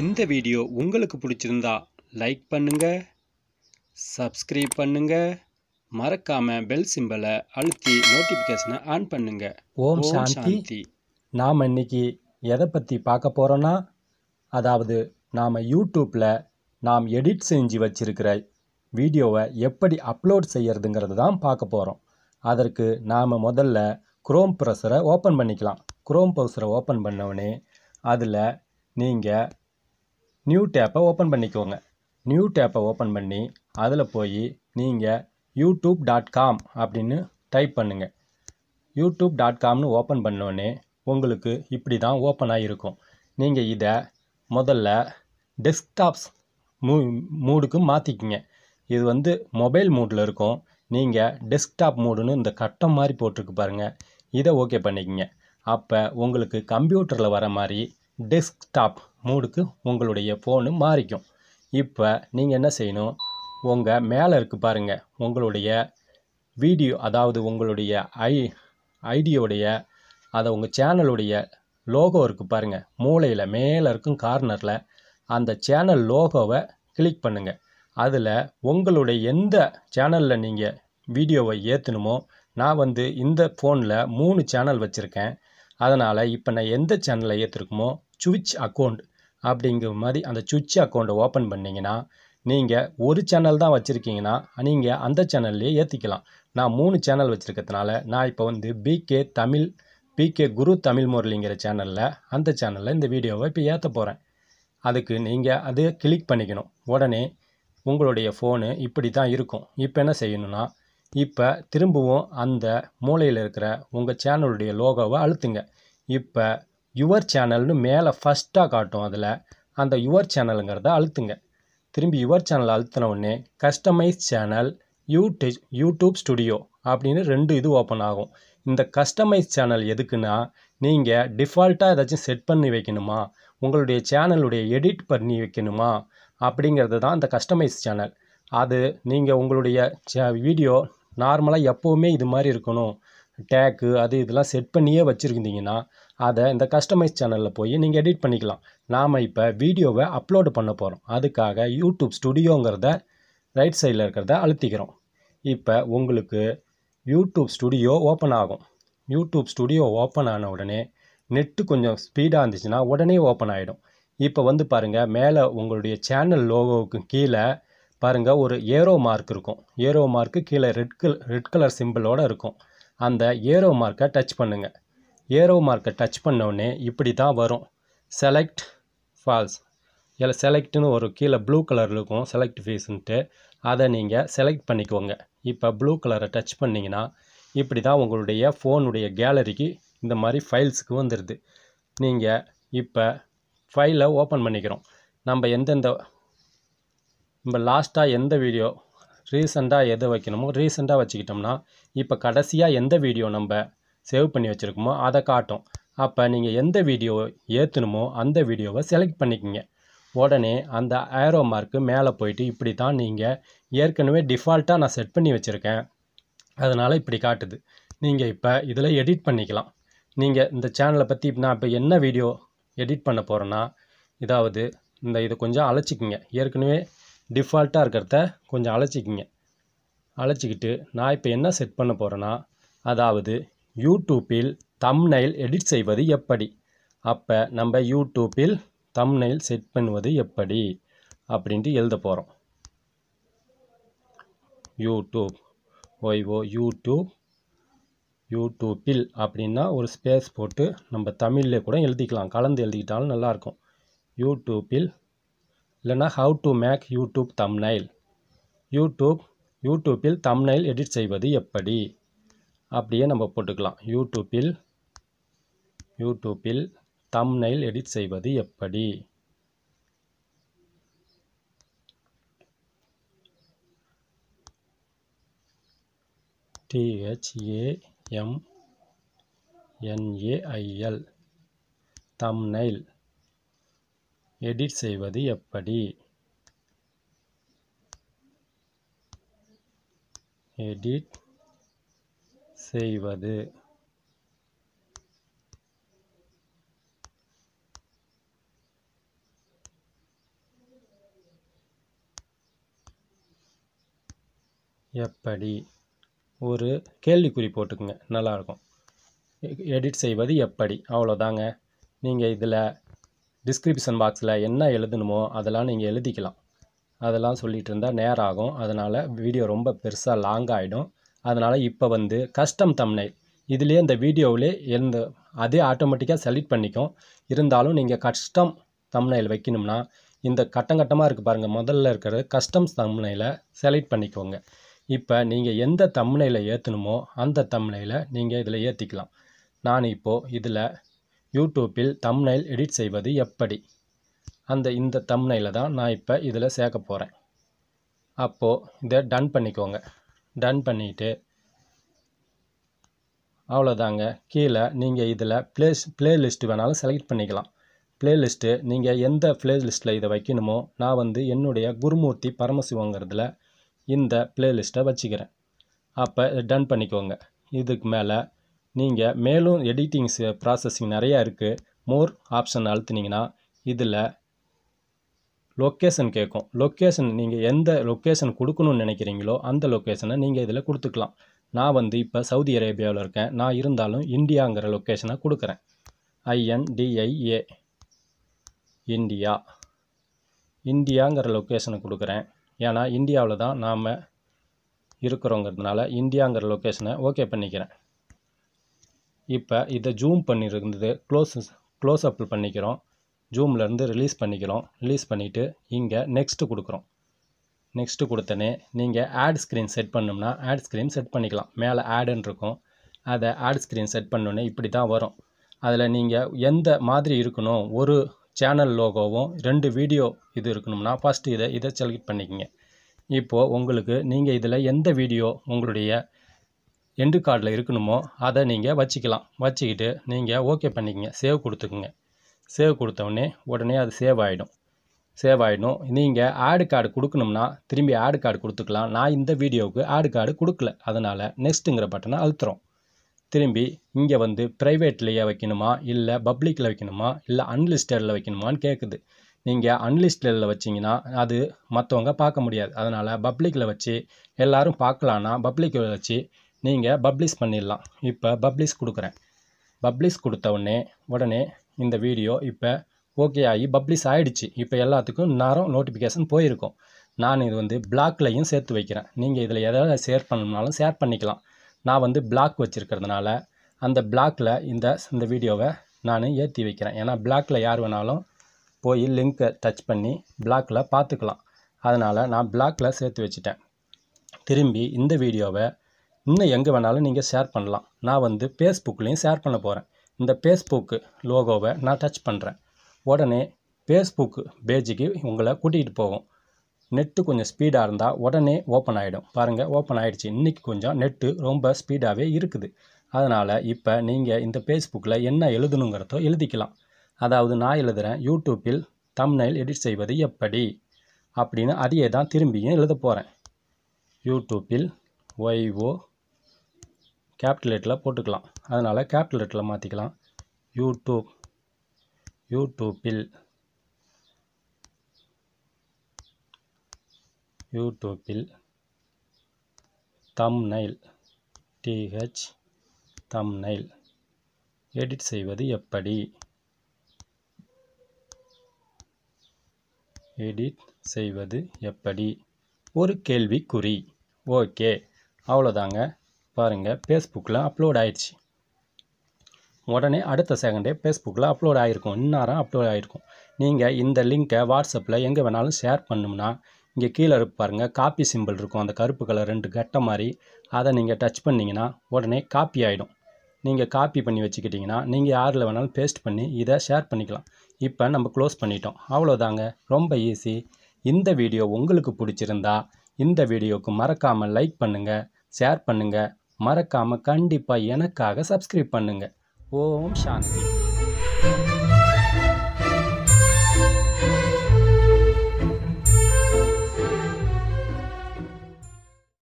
இந்த வீடியோ உங்களுக்கு பிடிச்சிருந்தா லைக் பண்ணுங்க சப்ஸ்கிரைப் பண்ணுங்க மறக்காம பெல் சிம்பலை அழுத்தி நோட்டிஃபிகேஷனை ஆன் பண்ணுங்க ஓம் சாந்தி நாம் இன்னைக்கு எதை பற்றி பார்க்க போகிறோன்னா அதாவது நாம் யூடியூப்பில் நாம் எடிட் செஞ்சு வச்சிருக்கிற வீடியோவை எப்படி அப்லோட் செய்யறதுங்கிறது தான் பார்க்க போகிறோம் அதற்கு நாம் முதல்ல குரோம் ப்ரௌசரை ஓப்பன் பண்ணிக்கலாம் குரோம் ப்ரௌசரை ஓப்பன் பண்ணவுடனே அதில் நீங்கள் நியூ டேப்பை ஓப்பன் பண்ணிக்கோங்க நியூ டேப்பை ஓப்பன் பண்ணி அதில் போய் நீங்கள் யூடியூப் டாட் காம் அப்படின்னு டைப் பண்ணுங்கள் யூடியூப் டாட் காம்னு ஓப்பன் பண்ணோடனே உங்களுக்கு இப்படி தான் ஓப்பன் ஆகிருக்கும் நீங்கள் இதை முதல்ல டெஸ்க்டாப்ஸ் மூ மூடுக்கு மாற்றிக்கிங்க இது வந்து மொபைல் மூடில் இருக்கும் நீங்கள் டெஸ்க்டாப் மூடுன்னு இந்த கட்டம் மாதிரி போட்டிருக்கு பாருங்கள் இதை ஓகே பண்ணிக்கிங்க அப்போ உங்களுக்கு கம்ப்யூட்டரில் வர மாதிரி டெஸ்க்டாப் மூடுக்கு உங்களுடைய ஃபோனு மாறிக்கும் இப்போ நீங்கள் என்ன செய்யணும் உங்கள் மேலே இருக்குது பாருங்கள் உங்களுடைய வீடியோ அதாவது உங்களுடைய ஐ ஐடியோடைய அதை உங்கள் சேனலுடைய லோகோ இருக்குது பாருங்கள் மூளையில் மேலே இருக்கும் கார்னரில் அந்த சேனல் லோகோவை கிளிக் பண்ணுங்கள் அதில் உங்களுடைய எந்த சேனலில் நீங்கள் வீடியோவை ஏற்றணுமோ நான் வந்து இந்த ஃபோனில் மூணு சேனல் வச்சுருக்கேன் அதனால் இப்போ நான் எந்த சேனலில் ஏற்றிருக்குமோ சுவிட்ச் அக்கௌண்ட் அப்படிங்கிற மாதிரி அந்த சுவிட்ச் அக்கௌண்ட்டை ஓப்பன் பண்ணிங்கன்னா நீங்கள் ஒரு சேனல் தான் வச்சுருக்கீங்கன்னா நீங்கள் அந்த சேனல்லையே ஏற்றிக்கலாம் நான் மூணு சேனல் வச்சுருக்கிறதுனால நான் இப்போ வந்து பிகே தமிழ் பிகே குரு தமிழ் முரளிங்கிற சேனலில் அந்த சேனலில் இந்த வீடியோவை இப்போ ஏற்ற போகிறேன் அதுக்கு நீங்கள் அது கிளிக் பண்ணிக்கணும் உடனே உங்களுடைய ஃபோனு இப்படி தான் இருக்கும் இப்போ என்ன செய்யணும்னா இப்போ திரும்பவும் அந்த மூலையில் இருக்கிற உங்கள் சேனலுடைய லோகோவை அழுத்துங்க இப்போ யுவர் சேனல்னு மேலே ஃபஸ்ட்டாக காட்டும் அதில் அந்த யுவர் சேனலுங்கிறத அழுத்துங்க திரும்பி யுவர் சேனல் அழுத்தின உடனே customise channel YouTube YouTube studio அப்படின்னு ரெண்டு இது ஓப்பன் ஆகும் இந்த கஸ்டமைஸ் சேனல் எதுக்குன்னா நீங்கள் டிஃபால்ட்டாக ஏதாச்சும் செட் பண்ணி வைக்கணுமா உங்களுடைய சேனலுடைய எடிட் பண்ணி வைக்கணுமா அப்படிங்கிறது தான் அந்த கஸ்டமைஸ் சேனல் அது நீங்கள் உங்களுடைய வீடியோ நார்மலாக எப்போவுமே இது மாதிரி இருக்கணும் டேக்கு அது இதெல்லாம் செட் பண்ணியே வச்சுருந்தீங்கன்னா அதை இந்த கஸ்டமைஸ் சேனலில் போய் நீங்கள் எடிட் பண்ணிக்கலாம் நாம் இப்போ வீடியோவை அப்லோடு பண்ண போகிறோம் அதுக்காக யூடியூப் ஸ்டுடியோங்கிறத ரைட் சைடில் இருக்கிறத அழுத்திக்கிறோம் இப்போ உங்களுக்கு யூடியூப் ஸ்டுடியோ ஓப்பன் ஆகும் யூடியூப் ஸ்டுடியோ ஓப்பன் ஆன உடனே நெட்டு கொஞ்சம் ஸ்பீடாக இருந்துச்சுன்னா உடனே ஓப்பன் ஆகிடும் இப்போ வந்து பாருங்கள் மேலே உங்களுடைய சேனல் லோகோவுக்கு கீழே பாருங்கள் ஒரு ஏரோ மார்க் இருக்கும் ஏரோ மார்க்கு கீழே ரெட் கல் ரெட் கலர் சிம்பிளோடு இருக்கும் அந்த ஏரோ மார்க்கை டச் பண்ணுங்கள் ஏரோ மார்க்கை டச் பண்ணோடனே இப்படி தான் வரும் செலக்ட் ஃபால்ஸ் இல்லை செலக்ட்னு ஒரு கீழே ப்ளூ கலர் இருக்கும் செலக்ட் ஃபீஸ்ன்ட்டு அதை நீங்கள் செலக்ட் பண்ணிக்கோங்க இப்போ ப்ளூ கலரை டச் பண்ணிங்கன்னா இப்படி தான் உங்களுடைய ஃபோனுடைய கேலரிக்கு இந்த மாதிரி ஃபைல்ஸுக்கு வந்துடுது நீங்கள் இப்போ ஃபைலை ஓப்பன் பண்ணிக்கிறோம் நம்ம எந்தெந்த நம்ம லாஸ்ட்டாக எந்த வீடியோ ரீசெண்டாக எது வைக்கணுமோ ரீசெண்டாக வச்சுக்கிட்டோம்னா இப்போ கடைசியாக எந்த வீடியோ நம்ம சேவ் பண்ணி வச்சுருக்கோமோ அதை காட்டும் அப்போ நீங்கள் எந்த வீடியோ ஏற்றணுமோ அந்த வீடியோவை செலக்ட் பண்ணிக்கோங்க உடனே அந்த ஆரோ மார்க்கு மேலே போயிட்டு இப்படி தான் நீங்கள் ஏற்கனவே டிஃபால்ட்டாக நான் செட் பண்ணி வச்சுருக்கேன் அதனால் இப்படி காட்டுது நீங்கள் இப்போ இதில் எடிட் பண்ணிக்கலாம் நீங்கள் இந்த சேனலை பற்றி நான் இப்போ என்ன வீடியோ எடிட் பண்ண போகிறேன்னா இதாவது இந்த இதை கொஞ்சம் அழைச்சிக்கிங்க ஏற்கனவே டிஃபால்ட்டாக இருக்கிறத கொஞ்சம் அழைச்சிக்கிங்க அழைச்சிக்கிட்டு நான் இப்போ என்ன செட் பண்ண போகிறேன்னா அதாவது யூடியூப்பில் தம்னைல் எடிட் செய்வது எப்படி அப்போ நம்ம யூடியூப்பில் தம்னைல் செட் பண்ணுவது எப்படி அப்படின்ட்டு எழுத போகிறோம் யூடியூப் ஓய்வோ யூடியூப் யூடியூப்பில் அப்படின்னா ஒரு ஸ்பேஸ் போட்டு நம்ம தமிழில் கூட எழுதிக்கலாம் கலந்து எழுதிக்கிட்டாலும் நல்லாயிருக்கும் யூடியூப்பில் இல்லைனா how to make YouTube thumbnail YouTube யூடியூப்பில் தம்னைல் எடிட் செய்வது எப்படி அப்படியே நம்ம போட்டுக்கலாம் யூடியூப்பில் யூடியூப்பில் தம்னைல் எடிட் செய்வது எப்படி டிஹெச்ஏஎம் என்ஏஐஎல் தம்னைல் எடிட் செய்வது எப்படி எடிட் செய்வது எப்படி ஒரு கேள்விக்குறி போட்டுக்குங்க நல்லாயிருக்கும் எடிட் செய்வது எப்படி அவ்வளோதாங்க நீங்கள் இதில் டிஸ்கிரிப்ஷன் பாக்ஸில் என்ன எழுதணுமோ அதெல்லாம் நீங்கள் எழுதிக்கலாம் அதெல்லாம் சொல்லிகிட்டு இருந்தால் நேரம் ஆகும் அதனால் வீடியோ ரொம்ப பெருசாக லாங் ஆகிடும் அதனால் இப்போ வந்து கஸ்டம் தம்னைல் இதுலேயே இந்த வீடியோவிலே எழுந்து அதே ஆட்டோமேட்டிக்காக செலக்ட் பண்ணிக்கும் இருந்தாலும் நீங்கள் கஸ்டம் தம்னைல் வைக்கணும்னா இந்த கட்டம் கட்டமாக இருக்குது பாருங்கள் முதல்ல இருக்கிறது கஸ்டம்ஸ் தம்னையில் செலக்ட் பண்ணிக்கோங்க இப்போ நீங்கள் எந்த தம்னையில் ஏற்றணுமோ அந்த தம்னையில் நீங்கள் இதில் ஏற்றிக்கலாம் நான் இப்போது இதில் யூடியூப்பில் தம்னைல் எடிட் செய்வது எப்படி அந்த இந்த தம்னையில் தான் நான் இப்போ இதில் சேர்க்க போகிறேன் அப்போது இதை டன் பண்ணிக்கோங்க டன் பண்ணிவிட்டு அவ்வளோதாங்க கீழே நீங்கள் இதில் ப்ளேஸ் ப்ளேலிஸ்ட் வேணாலும் செலக்ட் பண்ணிக்கலாம் ப்ளேலிஸ்ட்டு நீங்கள் எந்த ப்ளேலிஸ்ட்டில் இதை வைக்கணுமோ நான் வந்து என்னுடைய குருமூர்த்தி பரமசிவங்கிறதுல இந்த ப்ளேலிஸ்ட்டை வச்சுக்கிறேன் அப்போ டன் பண்ணிக்கோங்க இதுக்கு மேலே நீங்கள் மேலும் எடிட்டிங்ஸ் ப்ராசஸிங் நிறையா இருக்குது மோர் ஆப்ஷன் அழுத்துனீங்கன்னா இதில் லொக்கேஷன் கேட்கும் லொக்கேஷன் நீங்கள் எந்த லொக்கேஷன் கொடுக்கணும்னு நினைக்கிறீங்களோ அந்த லொக்கேஷனை நீங்கள் இதில் கொடுத்துக்கலாம் நான் வந்து இப்போ சவுதி அரேபியாவில் இருக்கேன் நான் இருந்தாலும் இந்தியாங்கிற லொக்கேஷனை கொடுக்குறேன் ஐஎன்டிஐஏ இந்தியா இந்தியாங்கிற லொக்கேஷனை கொடுக்குறேன் ஏன்னா இந்தியாவில் தான் நாம் இருக்கிறோங்கிறதுனால இந்தியாங்கிற லொக்கேஷனை ஓகே பண்ணிக்கிறேன் இப்போ இதை ஜூம் பண்ணியிருந்தது க்ளோஸ் க்ளோஸ் அப்பில் பண்ணிக்கிறோம் ஜூம்லேருந்து ரிலீஸ் பண்ணிக்கிறோம் ரிலீஸ் பண்ணிவிட்டு இங்கே நெக்ஸ்ட்டு கொடுக்குறோம் நெக்ஸ்ட்டு கொடுத்தனே நீங்கள் ஆட் ஸ்க்ரீன் செட் பண்ணோம்னா ஆட் ஸ்க்ரீன் செட் பண்ணிக்கலாம் மேலே ஆடுன்னு இருக்கும் அதை ஆட் ஸ்க்ரீன் செட் பண்ணோன்னே இப்படி தான் வரும் அதில் நீங்கள் எந்த மாதிரி இருக்கணும் ஒரு சேனல் லோகோவும் ரெண்டு வீடியோ இது இருக்கணும்னா ஃபஸ்ட்டு இதை இதை செலக்ட் பண்ணிக்கோங்க இப்போது உங்களுக்கு நீங்கள் இதில் எந்த வீடியோ உங்களுடைய எண்டு கார்டில் இருக்கணுமோ அதை நீங்கள் வச்சுக்கலாம் வச்சுக்கிட்டு நீங்கள் ஓகே பண்ணிக்கங்க சேவ் கொடுத்துக்குங்க சேவ் கொடுத்தவுடனே உடனே அது சேவ் ஆகிடும் சேவ் ஆகிடும் நீங்கள் ஆடு கார்டு கொடுக்கணும்னா திரும்பி ஆடு கார்டு கொடுத்துக்கலாம் நான் இந்த வீடியோவுக்கு ஆடு கார்டு கொடுக்கல அதனால் நெக்ஸ்ட்டுங்கிற பட்டனை அழுத்துறோம் திரும்பி இங்கே வந்து ப்ரைவேட்லேயே வைக்கணுமா இல்லை பப்ளிக்கில் வைக்கணுமா இல்லை அன்லிஸ்டடில் வைக்கணுமான்னு கேட்குது நீங்கள் அன்லிஸ்டடில் வச்சிங்கன்னா அது மற்றவங்க பார்க்க முடியாது அதனால் பப்ளிக்கில் வச்சு எல்லோரும் பார்க்கலான்னா பப்ளிக்கில் வச்சு நீங்கள் பப்ளிஷ் பண்ணிடலாம் இப்போ பப்ளிஷ் கொடுக்குறேன் பப்ளிஷ் கொடுத்த உடனே உடனே இந்த வீடியோ இப்போ ஓகே ஆகி பப்ளிஷ் ஆகிடுச்சு இப்போ எல்லாத்துக்கும் நேரம் நோட்டிஃபிகேஷன் போயிருக்கும் நான் இது வந்து பிளாக்லையும் சேர்த்து வைக்கிறேன் நீங்கள் இதில் எதாவது ஷேர் பண்ணணும்னாலும் ஷேர் பண்ணிக்கலாம் நான் வந்து பிளாக் வச்சுருக்கிறதுனால அந்த பிளாக்கில் இந்த இந்த வீடியோவை நான் ஏற்றி வைக்கிறேன் ஏன்னா பிளாக்கில் யார் வேணாலும் போய் லிங்க்கை டச் பண்ணி பிளாக்கில் பார்த்துக்கலாம் அதனால் நான் பிளாக்கில் சேர்த்து வச்சுட்டேன் திரும்பி இந்த வீடியோவை இன்னும் எங்கே வேணாலும் நீங்கள் ஷேர் பண்ணலாம் நான் வந்து ஃபேஸ்புக்லேயும் ஷேர் பண்ண போகிறேன் இந்த ஃபேஸ்புக்கு லோகோவை நான் டச் பண்ணுறேன் உடனே ஃபேஸ்புக்கு பேஜுக்கு உங்களை கூட்டிகிட்டு போகும் நெட்டு கொஞ்சம் ஸ்பீடாக இருந்தால் உடனே ஓப்பன் ஆகிடும் பாருங்கள் ஓப்பன் ஆகிடுச்சு இன்றைக்கி கொஞ்சம் நெட்டு ரொம்ப ஸ்பீடாகவே இருக்குது அதனால் இப்போ நீங்கள் இந்த ஃபேஸ்புக்கில் என்ன எழுதணுங்கிறதோ எழுதிக்கலாம் அதாவது நான் எழுதுகிறேன் யூடியூப்பில் தம்னைல் எடிட் செய்வது எப்படி அப்படின்னு அதையே தான் திரும்பியும் எழுத போகிறேன் யூடியூப்பில் ஒய்ஓ கேபிட்டலேட்டில் போட்டுக்கலாம் அதனால் கேபிட்டலேட்டில் மாற்றிக்கலாம் யூடியூப் யூடியூப்பில் யூடியூப்பில் தம் நைல் டிஹெச் தம் நைல் எடிட் செய்வது எப்படி எடிட் செய்வது எப்படி ஒரு கேள்விக்குறி ஓகே அவ்வளோதாங்க பாருங்கள் ஃபேஸ்புக்கில் அப்லோட் ஆயிடுச்சு உடனே அடுத்த செகண்டே ஃபேஸ்புக்கில் அப்லோட் ஆகிருக்கும் இன்னாரம் அப்லோட் ஆகிருக்கும் நீங்கள் இந்த லிங்க்கை வாட்ஸ்அப்பில் எங்கே வேணாலும் ஷேர் பண்ணும்னா இங்கே கீழே பாருங்கள் காப்பி சிம்பிள் இருக்கும் அந்த கருப்பு கலர் ரெண்டு கட்டை மாதிரி அதை நீங்கள் டச் பண்ணிங்கன்னா உடனே காப்பி ஆகிடும் நீங்கள் காப்பி பண்ணி வச்சுக்கிட்டிங்கன்னா நீங்கள் யாரில் வேணாலும் பேஸ்ட் பண்ணி இதை ஷேர் பண்ணிக்கலாம் இப்போ நம்ம க்ளோஸ் பண்ணிட்டோம் அவ்வளோதாங்க ரொம்ப ஈஸி இந்த வீடியோ உங்களுக்கு பிடிச்சிருந்தா இந்த வீடியோவுக்கு மறக்காமல் லைக் பண்ணுங்கள் ஷேர் பண்ணுங்கள் மறக்காமல் கண்டிப்பாக எனக்காக சப்ஸ்கிரைப் பண்ணுங்கள் ஓம் சாந்தி